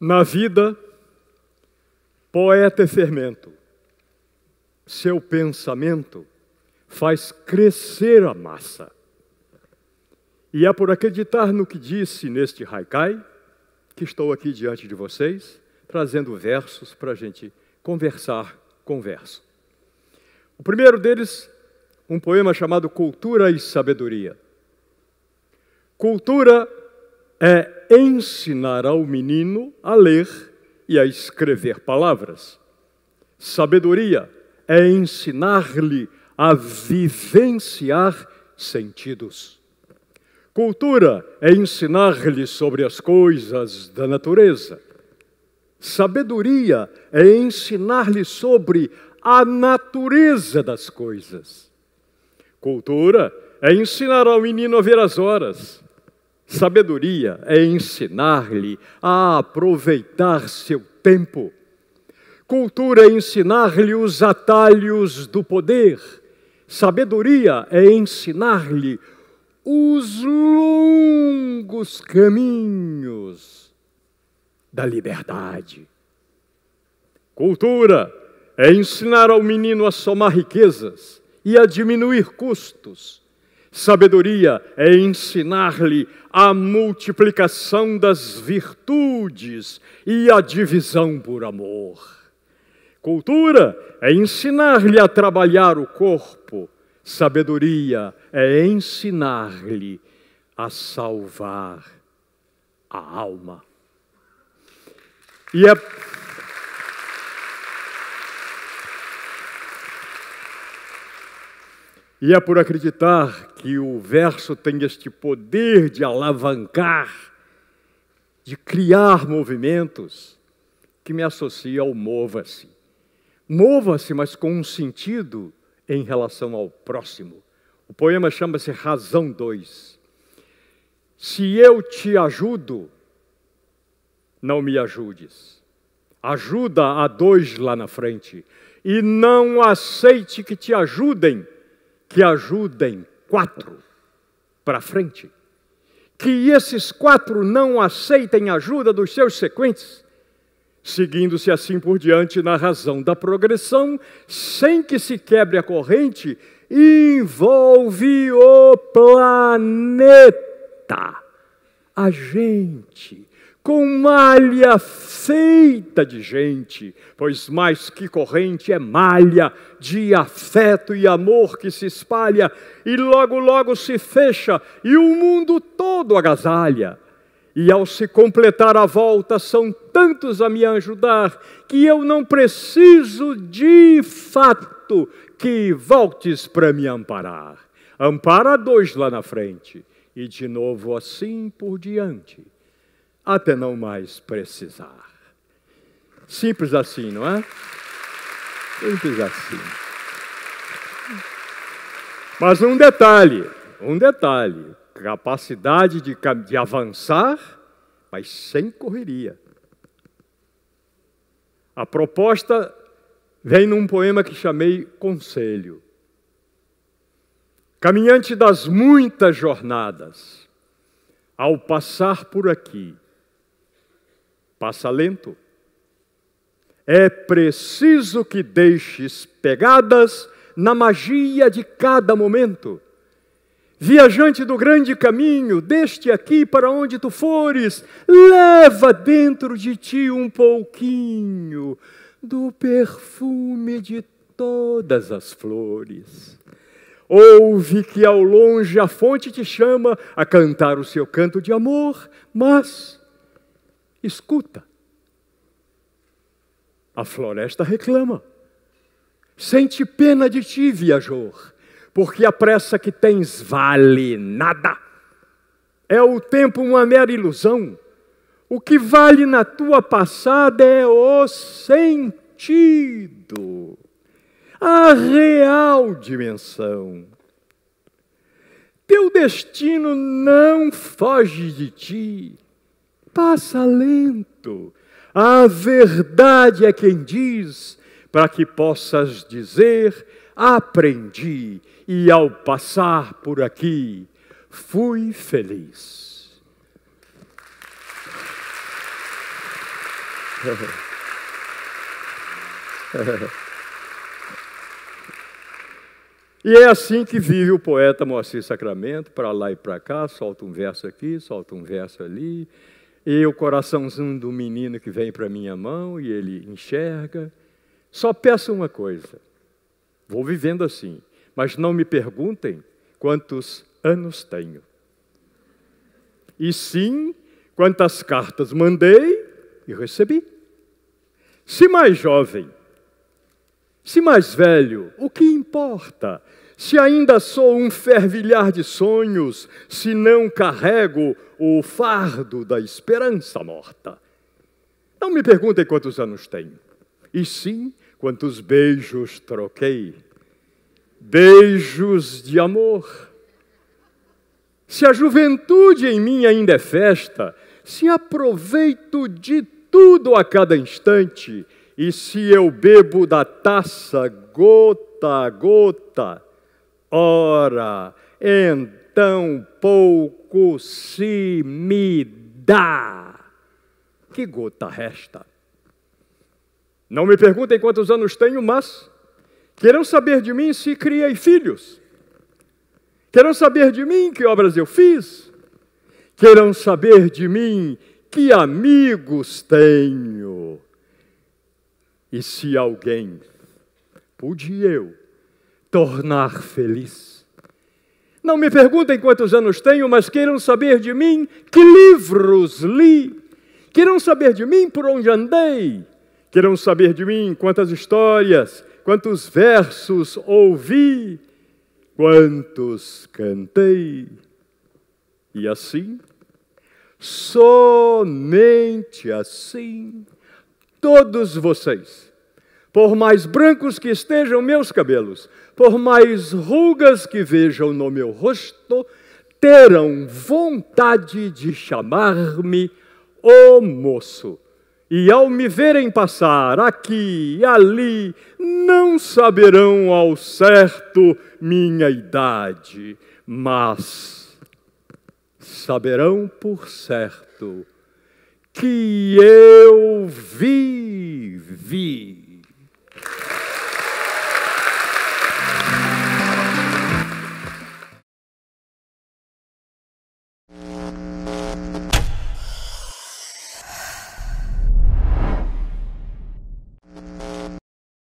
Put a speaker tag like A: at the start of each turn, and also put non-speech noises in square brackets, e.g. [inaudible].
A: Na vida, poeta e é fermento, seu pensamento faz crescer a massa. E é por acreditar no que disse neste haikai que estou aqui diante de vocês, trazendo versos para a gente conversar com verso. O primeiro deles, um poema chamado Cultura e Sabedoria. Cultura é ensinar ao menino a ler e a escrever palavras. Sabedoria é ensinar-lhe a vivenciar sentidos. Cultura é ensinar-lhe sobre as coisas da natureza. Sabedoria é ensinar-lhe sobre a natureza das coisas. Cultura é ensinar ao menino a ver as horas, Sabedoria é ensinar-lhe a aproveitar seu tempo. Cultura é ensinar-lhe os atalhos do poder. Sabedoria é ensinar-lhe os longos caminhos da liberdade. Cultura é ensinar ao menino a somar riquezas e a diminuir custos Sabedoria é ensinar-lhe a multiplicação das virtudes e a divisão por amor. Cultura é ensinar-lhe a trabalhar o corpo. Sabedoria é ensinar-lhe a salvar a alma. E é E é por acreditar que o verso tem este poder de alavancar, de criar movimentos, que me associa ao mova-se. Mova-se, mas com um sentido em relação ao próximo. O poema chama-se Razão 2. Se eu te ajudo, não me ajudes. Ajuda a dois lá na frente. E não aceite que te ajudem que ajudem quatro para frente. Que esses quatro não aceitem ajuda dos seus sequentes, seguindo-se assim por diante na razão da progressão, sem que se quebre a corrente, envolve o planeta, a gente, com malha feita de gente, pois mais que corrente é malha de afeto e amor que se espalha e logo logo se fecha e o mundo todo agasalha. E ao se completar a volta, são tantos a me ajudar que eu não preciso de fato que voltes para me amparar. Ampara dois lá na frente e de novo assim por diante até não mais precisar. Simples assim, não é? Simples assim. Mas um detalhe, um detalhe, capacidade de, de avançar, mas sem correria. A proposta vem num poema que chamei Conselho. Caminhante das muitas jornadas, ao passar por aqui, passa lento. É preciso que deixes pegadas na magia de cada momento. Viajante do grande caminho, deste aqui para onde tu fores, leva dentro de ti um pouquinho do perfume de todas as flores. Ouve que ao longe a fonte te chama a cantar o seu canto de amor, mas Escuta. A floresta reclama. Sente pena de ti, viajor, porque a pressa que tens vale nada. É o tempo uma mera ilusão. O que vale na tua passada é o sentido, a real dimensão. Teu destino não foge de ti passa lento. A verdade é quem diz, para que possas dizer: aprendi, e ao passar por aqui, fui feliz. [laughs] e é assim que vive o poeta Moacir Sacramento, para lá e para cá, solta um verso aqui, solta um verso ali, e o coraçãozinho do menino que vem para minha mão e ele enxerga. Só peço uma coisa. Vou vivendo assim, mas não me perguntem quantos anos tenho. E sim, quantas cartas mandei e recebi. Se mais jovem, se mais velho, o que importa? Se ainda sou um fervilhar de sonhos, se não carrego o fardo da esperança morta. Não me perguntem quantos anos tenho, e sim quantos beijos troquei. Beijos de amor. Se a juventude em mim ainda é festa, se aproveito de tudo a cada instante, e se eu bebo da taça gota a gota, Ora, então pouco se me dá. Que gota resta? Não me perguntem quantos anos tenho, mas querem saber de mim se criei filhos. querem saber de mim que obras eu fiz. querem saber de mim que amigos tenho. E se alguém, pude eu, tornar feliz. Não me perguntem quantos anos tenho, mas queiram saber de mim que livros li. Queiram saber de mim por onde andei. Queiram saber de mim quantas histórias, quantos versos ouvi, quantos cantei. E assim, somente assim, todos vocês por mais brancos que estejam meus cabelos, por mais rugas que vejam no meu rosto, terão vontade de chamar-me o moço. E ao me verem passar aqui e ali, não saberão ao certo minha idade, mas saberão por certo que eu vivi. Thank you.